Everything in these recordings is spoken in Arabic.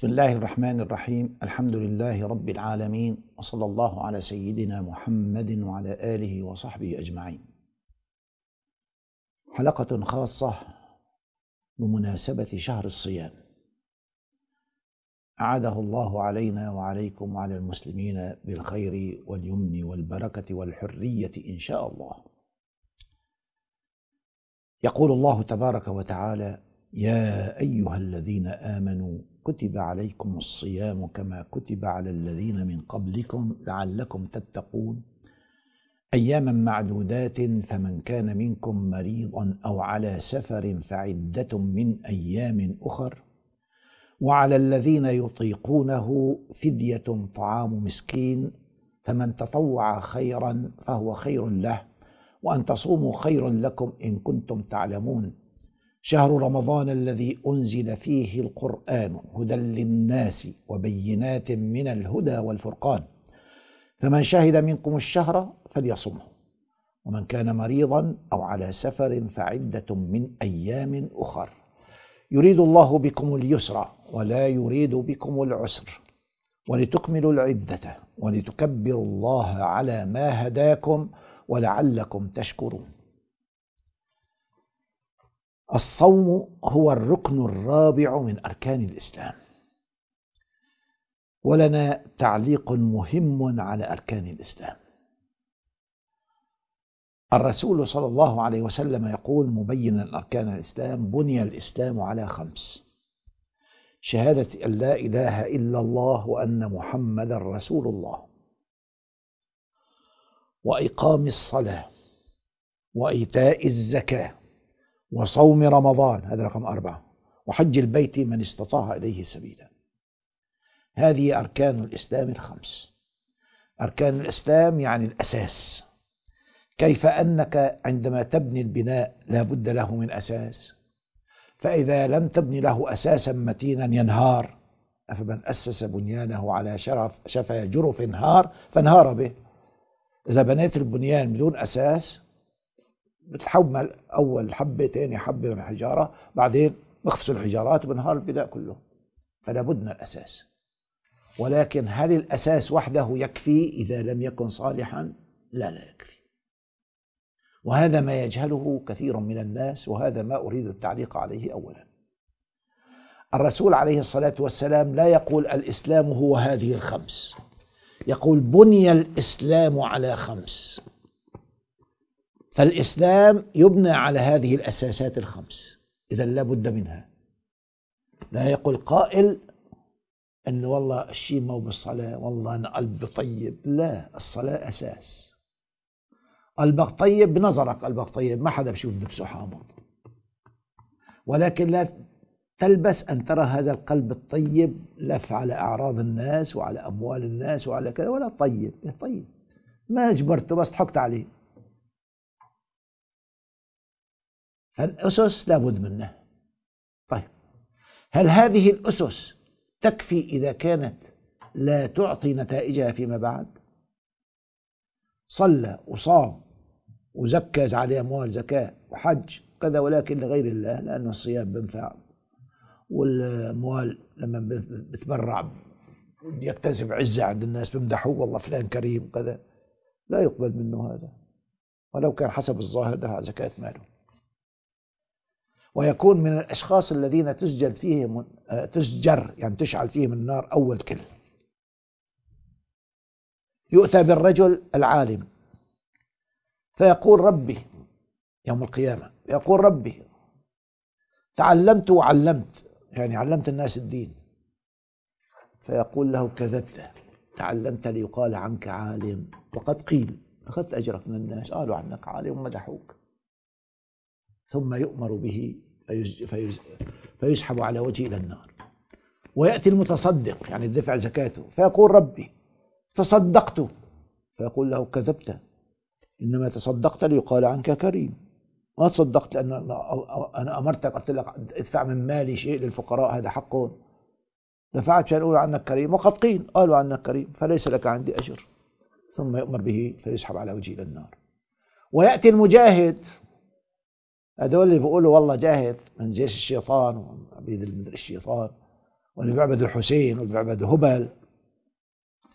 بسم الله الرحمن الرحيم الحمد لله رب العالمين وصلى الله على سيدنا محمد وعلى اله وصحبه اجمعين حلقه خاصه بمناسبه شهر الصيام اعاده الله علينا وعليكم وعلى المسلمين بالخير واليمن والبركه والحريه ان شاء الله يقول الله تبارك وتعالى يا ايها الذين امنوا كتب عليكم الصيام كما كتب على الذين من قبلكم لعلكم تتقون اياما معدودات فمن كان منكم مريضا او على سفر فعده من ايام اخر وعلى الذين يطيقونه فديه طعام مسكين فمن تطوع خيرا فهو خير له وان تصوموا خير لكم ان كنتم تعلمون شهر رمضان الذي انزل فيه القران هدى للناس وبينات من الهدى والفرقان فمن شهد منكم الشهر فليصمه ومن كان مريضا او على سفر فعده من ايام اخر يريد الله بكم اليسر ولا يريد بكم العسر ولتكملوا العده ولتكبروا الله على ما هداكم ولعلكم تشكرون الصوم هو الركن الرابع من اركان الاسلام ولنا تعليق مهم على اركان الاسلام الرسول صلى الله عليه وسلم يقول مبينا اركان الاسلام بني الاسلام على خمس شهاده ان لا اله الا الله وان محمدا رسول الله واقام الصلاه وايتاء الزكاه وصوم رمضان هذا رقم أربعة وحج البيت من استطاع إليه سبيلا هذه أركان الإسلام الخمس أركان الإسلام يعني الأساس كيف أنك عندما تبني البناء لا بد له من أساس فإذا لم تبني له أساسا متينا ينهار أفمن أسس بنيانه على شرف شفا جرف انهار فانهار به إذا بنيت البنيان بدون أساس بتحمل اول حبه ثاني حبه من الحجاره بعدين بخفصوا الحجارات وبنهار البناء كله فلا بد من الاساس ولكن هل الاساس وحده يكفي اذا لم يكن صالحا لا لا يكفي وهذا ما يجهله كثير من الناس وهذا ما اريد التعليق عليه اولا الرسول عليه الصلاه والسلام لا يقول الاسلام هو هذه الخمس يقول بني الاسلام على خمس فالإسلام يبنى على هذه الأساسات الخمس إذا لا بد منها لا يقول قائل أن والله الشيء مو بالصلاة والله أنا قلبي طيب لا الصلاة أساس قلبك طيب بنظرك قلبك طيب ما حدا بشوف دبسه حامض ولكن لا تلبس أن ترى هذا القلب الطيب لف على أعراض الناس وعلى أموال الناس وعلى كذا ولا طيب طيب ما أجبرته بس ضحكت عليه الأسس لابد منها طيب هل هذه الأسس تكفي إذا كانت لا تعطي نتائجها فيما بعد صلى وصام وزكى عليه أموال زكاة وحج كذا ولكن لغير الله لأن الصيام بنفع والأموال لما بتبرع يكتسب عزة عند الناس بمدحوه والله فلان كريم كذا لا يقبل منه هذا ولو كان حسب الظاهر ده زكاة ماله ويكون من الاشخاص الذين تسجل فيهم آه، تسجر يعني تشعل فيهم النار اول كلمه يؤتى بالرجل العالم فيقول ربي يوم القيامه يقول ربي تعلمت وعلمت يعني علمت الناس الدين فيقول له كذبت تعلمت ليقال عنك عالم وقد قيل أخذت أجرك من الناس قالوا عنك عالم ومدحوك ثم يؤمر به فيسحب على وجهه إلى النار ويأتي المتصدق يعني الدفع زكاته فيقول ربي تصدقت فيقول له كذبت إنما تصدقت ليقال عنك كريم ما تصدقت لأن أنا أمرتك قلت لك ادفع من مالي شيء للفقراء هذا حق دفعت شيئا أقول عنك كريم وقد قيل قالوا عنك كريم فليس لك عندي أجر ثم يؤمر به فيسحب على وجهه إلى النار ويأتي المجاهد هذول اللي بيقولوا والله جاهد من جيش الشيطان ومن عبيد المدري الشيطان واللي بيعبدوا الحسين واللي بيعبدوا هبل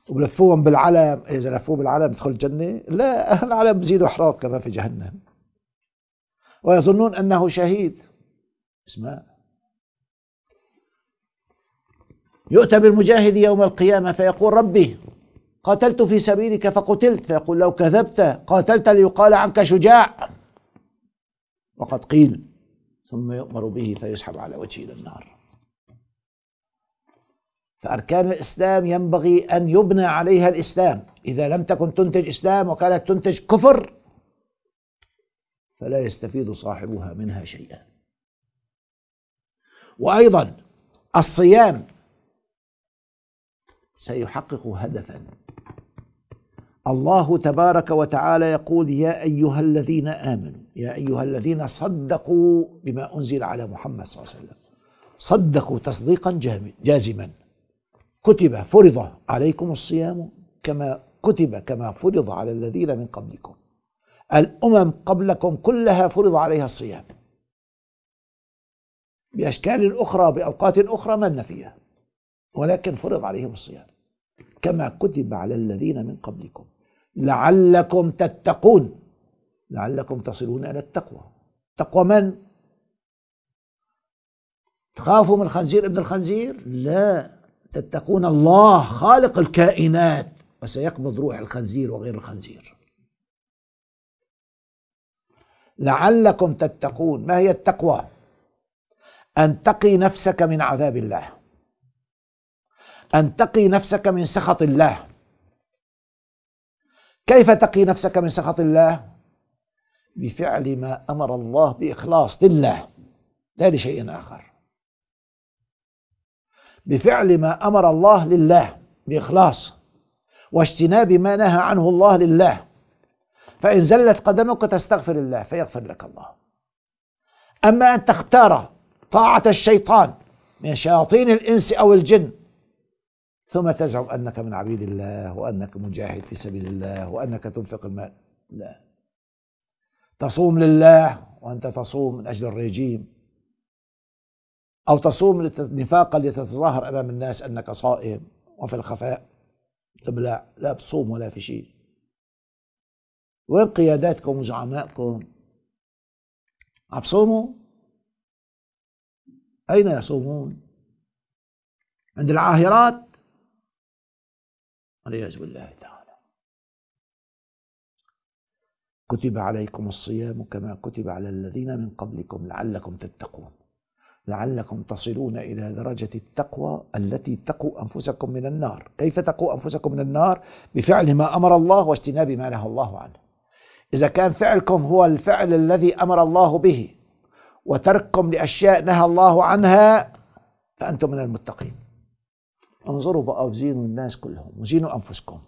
ولفوهم بالعلم إيه، اذا لفوه بالعلم تدخل الجنه لا العلم بزيدوا احراق كما في جهنم ويظنون انه شهيد اسمع يؤتى بالمجاهد يوم القيامه فيقول ربي قاتلت في سبيلك فقتلت فيقول لو كذبت قاتلت ليقال عنك شجاع وقد قيل ثم يؤمر به فيسحب على وجهه إلى النار فأركان الإسلام ينبغي أن يبنى عليها الإسلام إذا لم تكن تنتج إسلام وكانت تنتج كفر فلا يستفيد صاحبها منها شيئا وأيضا الصيام سيحقق هدفا الله تبارك وتعالى يقول يا ايها الذين امنوا يا ايها الذين صدقوا بما انزل على محمد صلى الله عليه وسلم صدقوا تصديقا جازما كتب فرض عليكم الصيام كما كتب كما فرض على الذين من قبلكم الامم قبلكم كلها فرض عليها الصيام باشكال اخرى باوقات اخرى ما فيها ولكن فرض عليهم الصيام كما كتب على الذين من قبلكم لعلكم تتقون لعلكم تصلون الى التقوى تقوى من تخافوا من الخنزير ابن الخنزير لا تتقون الله خالق الكائنات وسيقبض روح الخنزير وغير الخنزير لعلكم تتقون ما هي التقوى ان تقي نفسك من عذاب الله ان تقي نفسك من سخط الله كيف تقي نفسك من سخط الله بفعل ما امر الله باخلاص لله لا لشيء اخر بفعل ما امر الله لله باخلاص واجتناب ما نهى عنه الله لله فان زلت قدمك تستغفر الله فيغفر لك الله اما ان تختار طاعه الشيطان من شياطين الانس او الجن ثم تزعم أنك من عبيد الله وأنك مجاهد في سبيل الله وأنك تنفق المال لا تصوم لله وأنت تصوم من أجل الرجيم أو تصوم نفاقا لتتظاهر أمام الناس أنك صائم وفي الخفاء تبلع لا بتصوم ولا في شيء وين قياداتكم وزعمائكم عم تصوموا أين يصومون عند العاهرات والعياذ بالله تعالى كتب عليكم الصيام كما كتب على الذين من قبلكم لعلكم تتقون لعلكم تصلون الى درجه التقوى التي تقوا انفسكم من النار، كيف تقوا انفسكم من النار؟ بفعل ما امر الله واجتناب ما نهى الله عنه. اذا كان فعلكم هو الفعل الذي امر الله به وترككم لاشياء نهى الله عنها فانتم من المتقين. انظروا بقى وزينوا الناس كلهم وزينوا أنفسكم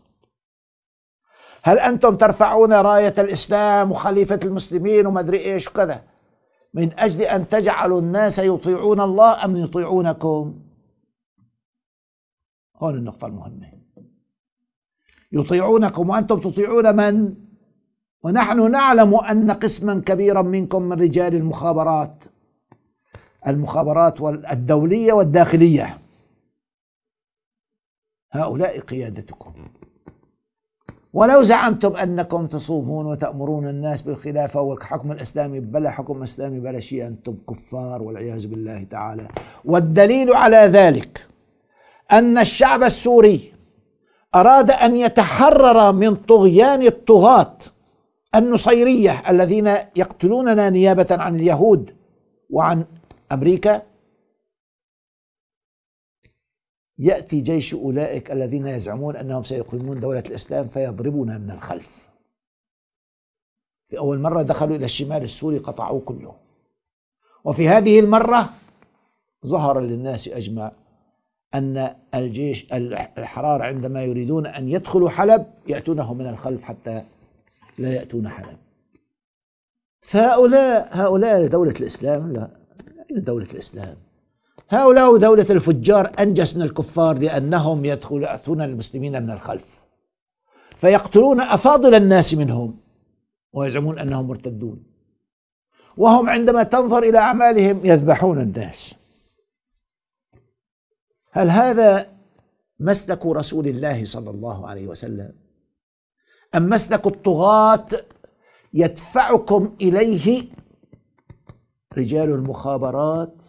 هل أنتم ترفعون راية الإسلام وخليفة المسلمين ادري إيش وكذا من أجل أن تجعلوا الناس يطيعون الله أم يطيعونكم هون النقطة المهمة يطيعونكم وأنتم تطيعون من ونحن نعلم أن قسما كبيرا منكم من رجال المخابرات المخابرات الدولية والداخلية هؤلاء قيادتكم ولو زعمتم أنكم تصومون وتأمرون الناس بالخلافة والحكم الإسلامي بلا حكم إسلامي بلا شيء أنتم كفار والعياذ بالله تعالى والدليل على ذلك أن الشعب السوري أراد أن يتحرر من طغيان الطغاة النصيرية الذين يقتلوننا نيابة عن اليهود وعن أمريكا يأتي جيش أولئك الذين يزعمون أنهم سيقيمون دولة الإسلام فيضربنا من الخلف في أول مرة دخلوا إلى الشمال السوري قطعوه كله وفي هذه المرة ظهر للناس أجمع أن الجيش الحرار عندما يريدون أن يدخلوا حلب يأتونه من الخلف حتى لا يأتون حلب فهؤلاء هؤلاء لدولة الإسلام لا دولة الإسلام هؤلاء دولة الفجار أنجس من الكفار لأنهم يدخلون المسلمين من الخلف فيقتلون أفاضل الناس منهم ويزعمون أنهم مرتدون وهم عندما تنظر إلى أعمالهم يذبحون الناس هل هذا مسلك رسول الله صلى الله عليه وسلم أم مسلك الطغاة يدفعكم إليه رجال المخابرات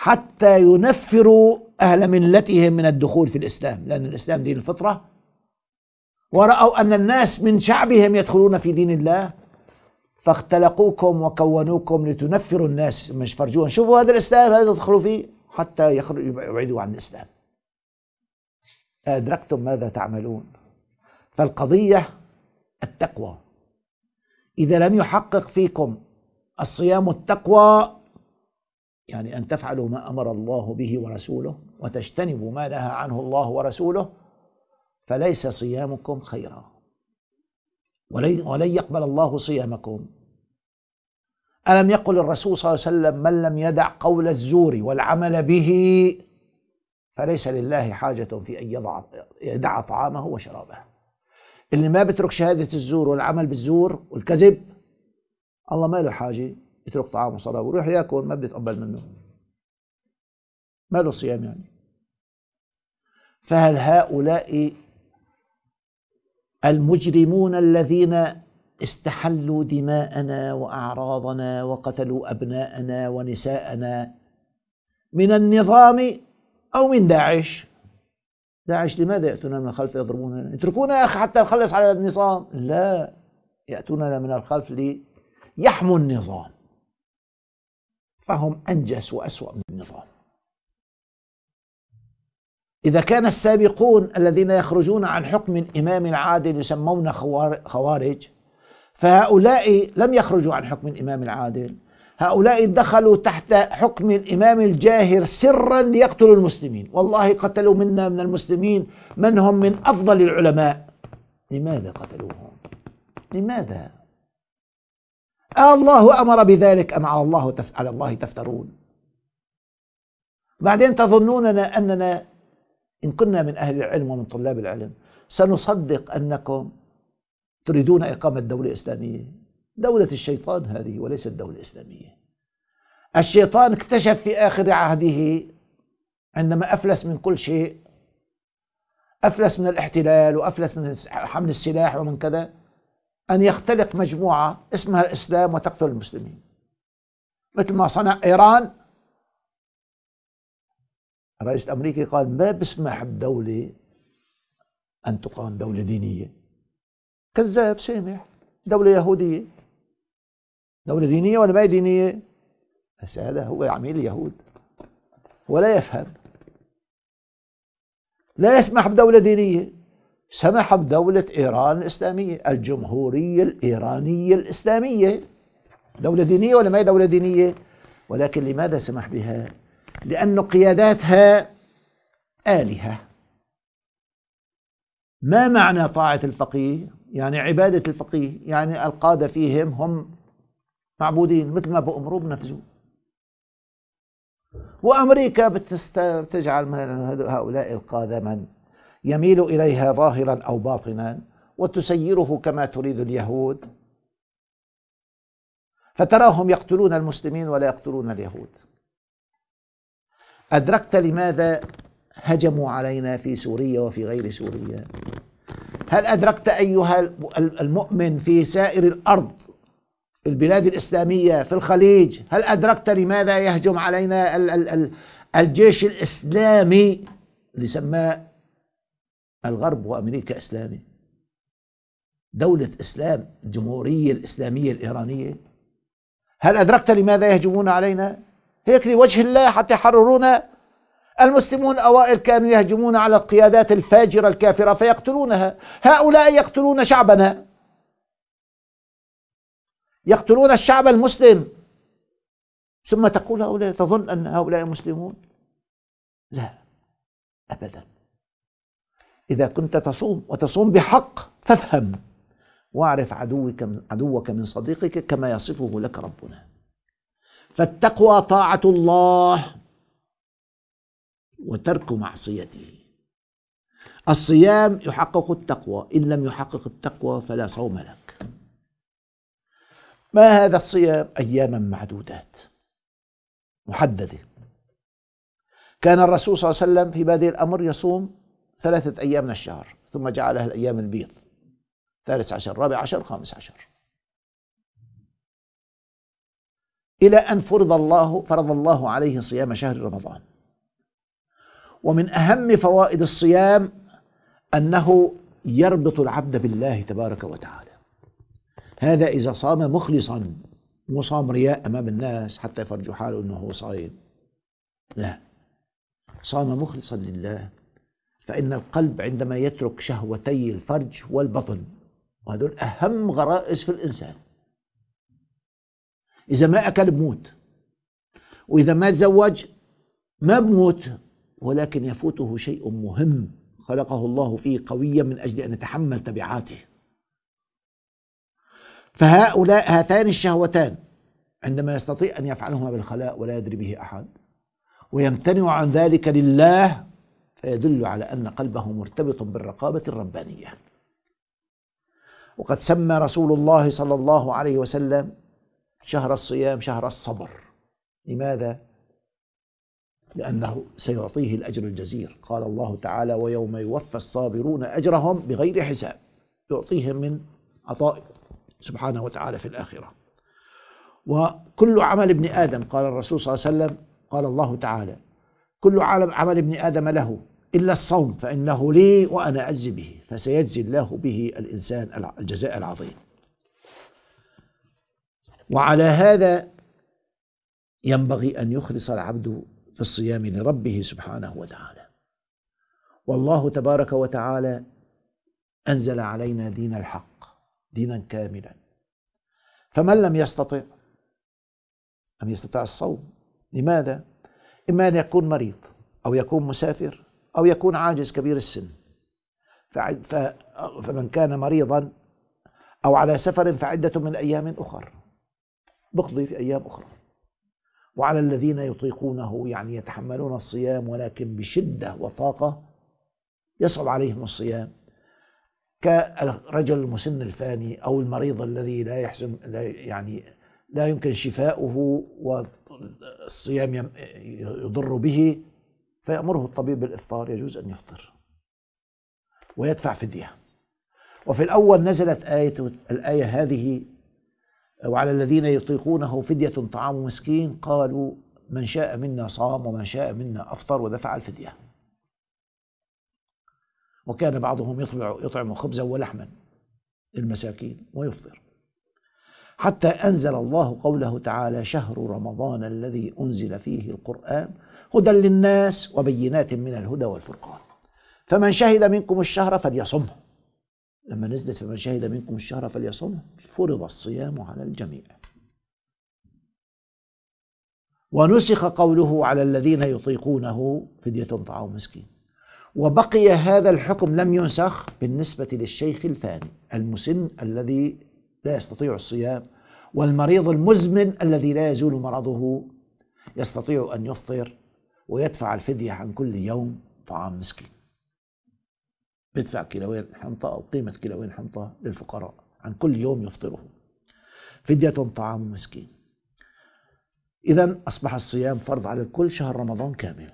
حتى ينفروا أهل ملتهم من الدخول في الإسلام لأن الإسلام دين الفطرة ورأوا أن الناس من شعبهم يدخلون في دين الله فاختلقوكم وكونوكم لتنفروا الناس مش فرجوهم شوفوا هذا الإسلام هذا تدخلوا فيه حتى يخرجوا يبعدوا عن الإسلام أدركتم ماذا تعملون فالقضية التقوى إذا لم يحقق فيكم الصيام التقوى يعني أن تفعلوا ما أمر الله به ورسوله وتجتنبوا ما نهى عنه الله ورسوله فليس صيامكم خيرا ولن ولن يقبل الله صيامكم ألم يقل الرسول صلى الله عليه وسلم من لم يدع قول الزور والعمل به فليس لله حاجة في أن يضع يدع طعامه وشرابه اللي ما بترك شهادة الزور والعمل بالزور والكذب الله ما له حاجة يترك طعام وصلاه ويروح ياكل ما بيتقبل منه ما له صيام يعني فهل هؤلاء المجرمون الذين استحلوا دماءنا واعراضنا وقتلوا ابناءنا ونساءنا من النظام او من داعش داعش لماذا يأتون من الخلف يضربوننا اتركونا يا اخي حتى نخلص على النظام لا ياتوننا من الخلف ليحموا النظام فهم أنجس وأسوأ من النظام إذا كان السابقون الذين يخرجون عن حكم إمام عادل يسمون خوارج فهؤلاء لم يخرجوا عن حكم الإمام العادل هؤلاء دخلوا تحت حكم الإمام الجاهر سرا ليقتلوا المسلمين والله قتلوا منا من المسلمين من هم من أفضل العلماء لماذا قتلوهم لماذا الله أمر بذلك أم على الله تف... على الله تفترون بعدين تظنوننا أننا إن كنا من أهل العلم ومن طلاب العلم سنصدق أنكم تريدون إقامة دولة إسلامية دولة الشيطان هذه وليست دولة إسلامية الشيطان اكتشف في آخر عهده عندما أفلس من كل شيء أفلس من الاحتلال وأفلس من حمل السلاح ومن كذا أن يختلق مجموعة اسمها الإسلام وتقتل المسلمين مثل ما صنع إيران الرئيس الأمريكي قال ما بسمح بدولة أن تقام دولة دينية كذاب سامح دولة يهودية دولة دينية ولا ما دينية بس هذا هو عميل يهود ولا يفهم لا يسمح بدولة دينية سمح بدولة إيران الإسلامية الجمهورية الإيرانية الإسلامية دولة دينية ولا ما هي دولة دينية ولكن لماذا سمح بها لأن قياداتها آلهة ما معنى طاعة الفقيه يعني عبادة الفقيه يعني القادة فيهم هم معبودين مثل ما بأمروا بنفسه وأمريكا بتست... بتجعل هؤلاء القادة من يميل اليها ظاهرا او باطنا وتسيره كما تريد اليهود فتراهم يقتلون المسلمين ولا يقتلون اليهود ادركت لماذا هجموا علينا في سوريا وفي غير سوريا هل ادركت ايها المؤمن في سائر الارض في البلاد الاسلاميه في الخليج هل ادركت لماذا يهجم علينا الجيش الاسلامي اللي سماه الغرب وأمريكا إسلامي دولة إسلام الجمهورية الإسلامية الإيرانية هل أدركت لماذا يهجمون علينا هيك لوجه الله حتى يحررونا المسلمون أوائل كانوا يهجمون على القيادات الفاجرة الكافرة فيقتلونها هؤلاء يقتلون شعبنا يقتلون الشعب المسلم ثم تقول هؤلاء تظن أن هؤلاء مسلمون لا أبداً إذا كنت تصوم وتصوم بحق فافهم واعرف عدوك من عدوك من صديقك كما يصفه لك ربنا فالتقوى طاعة الله وترك معصيته الصيام يحقق التقوى إن لم يحقق التقوى فلا صوم لك ما هذا الصيام أياما معدودات محددة كان الرسول صلى الله عليه وسلم في بادئ الأمر يصوم ثلاثة أيام من الشهر ثم جعلها الأيام البيض ثالث عشر رابع عشر خامس عشر إلى أن فرض الله فرض الله عليه صيام شهر رمضان ومن أهم فوائد الصيام أنه يربط العبد بالله تبارك وتعالى هذا إذا صام مخلصا مو صام رياء أمام الناس حتى يفرجوا حاله أنه هو صايم لا صام مخلصا لله فإن القلب عندما يترك شهوتي الفرج والبطن وهذول أهم غرائز في الإنسان إذا ما أكل بموت وإذا ما تزوج ما بموت ولكن يفوته شيء مهم خلقه الله فيه قويا من أجل أن يتحمل تبعاته فهؤلاء هاتان الشهوتان عندما يستطيع أن يفعلهما بالخلاء ولا يدري به أحد ويمتنع عن ذلك لله فيدل على أن قلبه مرتبط بالرقابة الربانية وقد سمى رسول الله صلى الله عليه وسلم شهر الصيام شهر الصبر لماذا؟ لأنه سيعطيه الأجر الجزير قال الله تعالى ويوم يوفى الصابرون أجرهم بغير حساب يعطيهم من عطاء سبحانه وتعالى في الآخرة وكل عمل ابن آدم قال الرسول صلى الله عليه وسلم قال الله تعالى كل عمل ابن آدم له إلا الصوم فإنه لي وأنا أجزي به فسيجزي الله به الإنسان الجزاء العظيم وعلى هذا ينبغي أن يخلص العبد في الصيام لربه سبحانه وتعالى والله تبارك وتعالى أنزل علينا دين الحق دينا كاملا فمن لم يستطع لم يستطع الصوم لماذا؟ إما أن يكون مريض أو يكون مسافر أو يكون عاجز كبير السن فمن كان مريضا أو على سفر فعدة من أيام أخر بقضي في أيام أخرى وعلى الذين يطيقونه يعني يتحملون الصيام ولكن بشدة وطاقة يصعب عليهم الصيام كالرجل المسن الفاني أو المريض الذي لا يحزن لا يعني لا يمكن شفاؤه والصيام يضر به فيأمره الطبيب بالإفطار يجوز أن يفطر ويدفع فدية وفي الأول نزلت آية الآية هذه وعلى الذين يطيقونه فدية طعام مسكين قالوا من شاء منا صام ومن شاء منا أفطر ودفع الفدية وكان بعضهم يطبع يطعم خبزا ولحما للمساكين ويفطر حتى أنزل الله قوله تعالى شهر رمضان الذي أنزل فيه القرآن هدى للناس وبينات من الهدى والفرقان فمن شهد منكم الشهر فليصمه لما نزلت فمن شهد منكم الشهر فليصمه فرض الصيام على الجميع ونسخ قوله على الذين يطيقونه فدية طعام مسكين وبقي هذا الحكم لم ينسخ بالنسبة للشيخ الفاني المسن الذي لا يستطيع الصيام والمريض المزمن الذي لا يزول مرضه يستطيع أن يفطر ويدفع الفدية عن كل يوم طعام مسكين بيدفع كيلوين حنطة أو قيمة كيلوين حنطة للفقراء عن كل يوم يفطره فدية طعام مسكين إذا أصبح الصيام فرض على الكل شهر رمضان كامل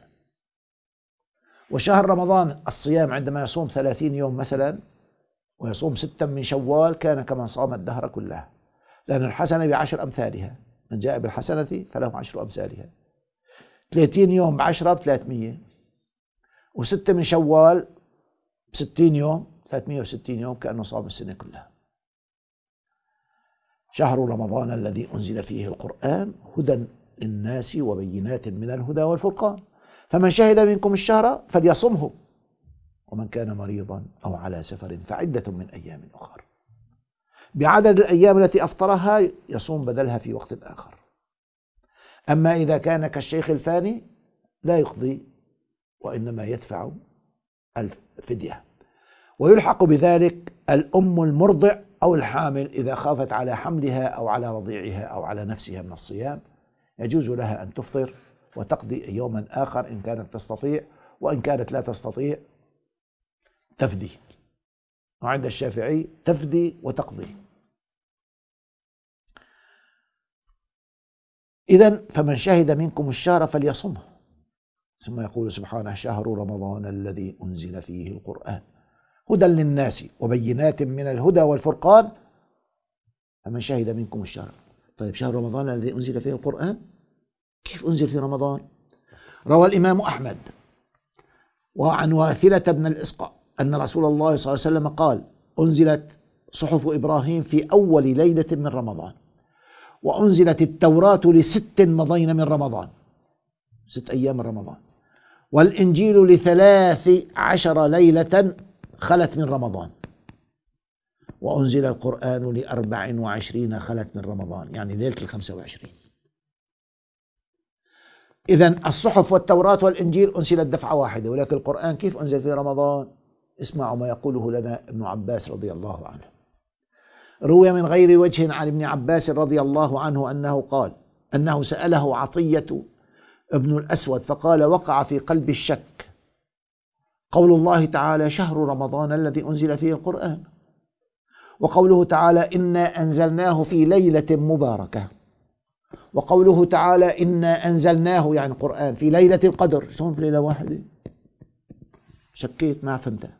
وشهر رمضان الصيام عندما يصوم ثلاثين يوم مثلا ويصوم ستا من شوال كان كمن صام الدهر كله لأن الحسنة بعشر أمثالها من جاء بالحسنة فله عشر أمثالها 30 يوم ب 10 ب 300 و6 من شوال ب 60 يوم 360 يوم كأنه صام السنة كلها شهر رمضان الذي أنزل فيه القرآن هدى للناس وبينات من الهدى والفرقان فمن شهد منكم الشهر فليصمه ومن كان مريضا أو على سفر فعدة من أيام أخر بعدد الأيام التي أفطرها يصوم بدلها في وقت آخر أما إذا كان كالشيخ الفاني لا يقضي وإنما يدفع الفدية ويلحق بذلك الأم المرضع أو الحامل إذا خافت على حملها أو على رضيعها أو على نفسها من الصيام يجوز لها أن تفطر وتقضي يوما آخر إن كانت تستطيع وإن كانت لا تستطيع تفدي وعند الشافعي تفدي وتقضي إذا فمن شهد منكم الشهر فليصمه ثم يقول سبحانه شهر رمضان الذي أنزل فيه القرآن هدى للناس وبينات من الهدى والفرقان فمن شهد منكم الشهر طيب شهر رمضان الذي أنزل فيه القرآن كيف أنزل في رمضان روى الإمام أحمد وعن واثلة بن الإسقع أن رسول الله صلى الله عليه وسلم قال أنزلت صحف إبراهيم في أول ليلة من رمضان وأنزلت التوراة لست مضين من رمضان ست أيام من رمضان والإنجيل لثلاث عشر ليلة خلت من رمضان وأنزل القرآن لأربع وعشرين خلت من رمضان يعني ليلة الخمسة وعشرين إذا الصحف والتوراة والإنجيل أنزلت دفعة واحدة ولكن القرآن كيف أنزل في رمضان اسمعوا ما يقوله لنا ابن عباس رضي الله عنه روي من غير وجه عن ابن عباس رضي الله عنه انه قال انه ساله عطيه ابن الاسود فقال وقع في قلبي الشك قول الله تعالى شهر رمضان الذي انزل فيه القران وقوله تعالى انا انزلناه في ليله مباركه وقوله تعالى انا انزلناه يعني القران في ليله القدر شلون ليلة واحده شكيت ما فهمتها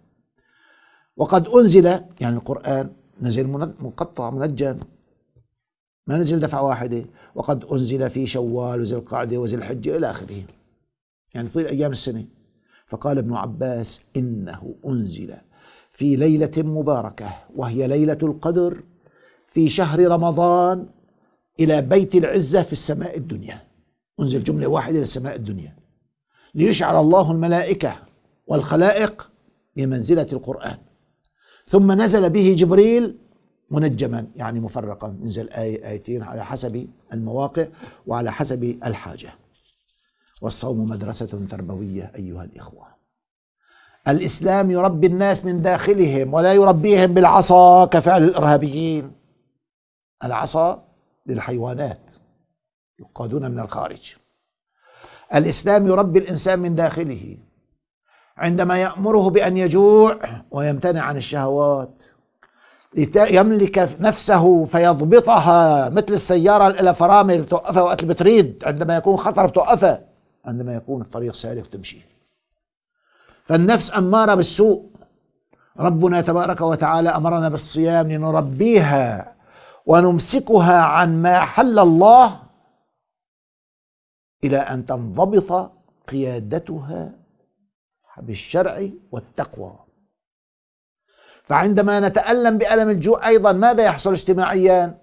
وقد انزل يعني القران نزل مقطع منجم ما نزل دفعة واحدة وقد أنزل في شوال وذي القعدة وذي الحجة إلى آخره يعني طيل أيام السنة فقال ابن عباس إنه أنزل في ليلة مباركة وهي ليلة القدر في شهر رمضان إلى بيت العزة في السماء الدنيا أنزل جملة واحدة إلى السماء الدنيا ليشعر الله الملائكة والخلائق بمنزلة القرآن ثم نزل به جبريل منجما يعني مفرقا نزل آية آيتين على حسب المواقع وعلى حسب الحاجة والصوم مدرسة تربوية أيها الإخوة الإسلام يربي الناس من داخلهم ولا يربيهم بالعصا كفعل الإرهابيين العصا للحيوانات يقادون من الخارج الإسلام يربي الإنسان من داخله عندما يأمره بأن يجوع ويمتنع عن الشهوات يملك نفسه فيضبطها مثل السيارة إلى فرامل بتوقفها وقت اللي بتريد عندما يكون خطر بتوقفها عندما يكون الطريق سالك وتمشي فالنفس أمارة بالسوء ربنا تبارك وتعالى أمرنا بالصيام لنربيها ونمسكها عن ما حل الله إلى أن تنضبط قيادتها بالشرع والتقوى فعندما نتألم بألم الجوع أيضا ماذا يحصل اجتماعيا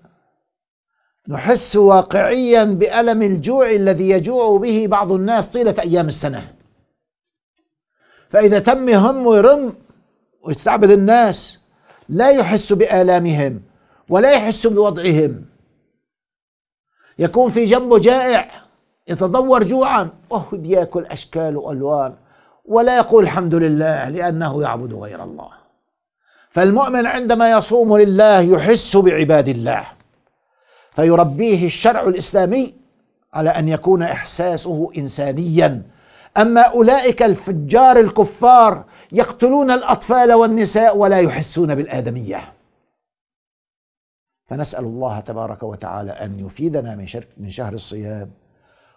نحس واقعيا بألم الجوع الذي يجوع به بعض الناس طيلة أيام السنة فإذا تم هم ورم ويستعبد الناس لا يحس بآلامهم ولا يحس بوضعهم يكون في جنبه جائع يتضور جوعا وهو بياكل أشكال وألوان ولا يقول الحمد لله لأنه يعبد غير الله فالمؤمن عندما يصوم لله يحس بعباد الله فيربيه الشرع الإسلامي على أن يكون إحساسه إنسانيا أما أولئك الفجار الكفار يقتلون الأطفال والنساء ولا يحسون بالآدمية فنسأل الله تبارك وتعالى أن يفيدنا من, من شهر الصيام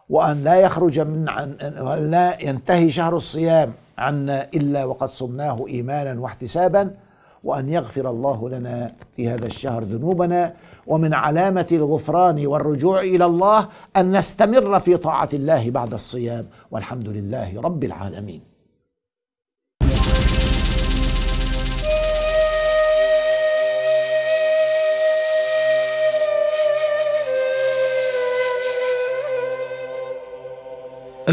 وأن لا يخرج من عن وأن لا ينتهي شهر الصيام عنا إلا وقد صمناه إيمانا واحتسابا وأن يغفر الله لنا في هذا الشهر ذنوبنا ومن علامة الغفران والرجوع إلى الله أن نستمر في طاعة الله بعد الصيام والحمد لله رب العالمين